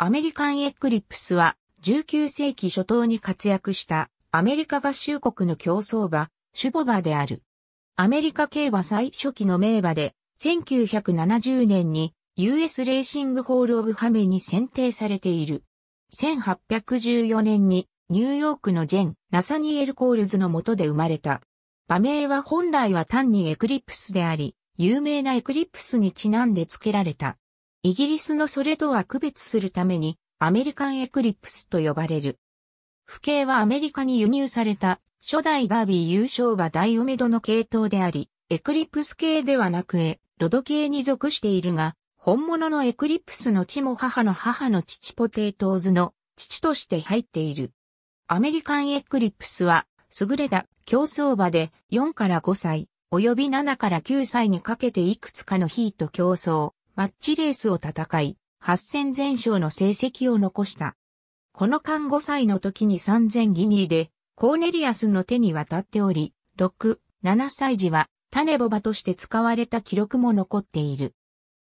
アメリカンエクリプスは19世紀初頭に活躍したアメリカ合衆国の競争馬、シュボ馬である。アメリカ競馬最初期の名馬で、1970年に US レーシングホールオブハメに選定されている。1814年にニューヨークのジェン・ナサニエル・コールズの下で生まれた。馬名は本来は単にエクリプスであり、有名なエクリプスにちなんで付けられた。イギリスのそれとは区別するために、アメリカンエクリプスと呼ばれる。父系はアメリカに輸入された、初代ダービー優勝馬ダイオメドの系統であり、エクリプス系ではなくエ、ロド系に属しているが、本物のエクリプスの地も母の母の父ポテートーズの父として入っている。アメリカンエクリプスは、優れた競争馬で4から5歳、及び7から9歳にかけていくつかのヒート競争、マッチレースを戦い、8戦全勝の成績を残した。この間5歳の時に3000ギニーで、コーネリアスの手に渡っており、6、7歳時は、種ボバとして使われた記録も残っている。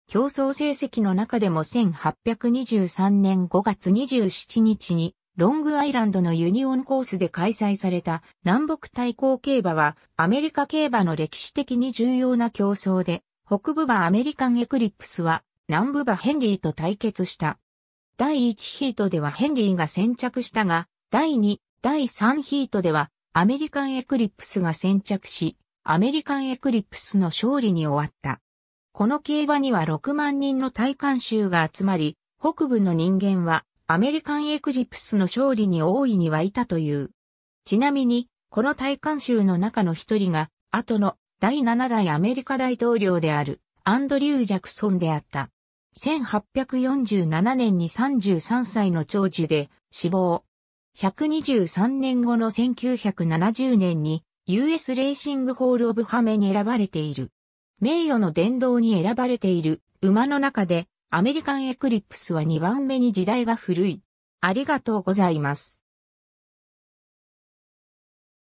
競争成績の中でも1823年5月27日に、ロングアイランドのユニオンコースで開催された南北対抗競馬はアメリカ競馬の歴史的に重要な競争で北部馬アメリカンエクリプスは南部馬ヘンリーと対決した。第1ヒートではヘンリーが先着したが、第2、第3ヒートではアメリカンエクリプスが先着し、アメリカンエクリプスの勝利に終わった。この競馬には6万人の体観衆が集まり、北部の人間はアメリカンエクリプスの勝利に大いにはいたという。ちなみに、この体観衆の中の一人が、後の第7代アメリカ大統領であるアンドリュー・ジャクソンであった。1847年に33歳の長寿で死亡。123年後の1970年に US レーシングホールオブハメに選ばれている。名誉の殿堂に選ばれている馬の中でアメリカンエクリプスは2番目に時代が古い。ありがとうございます。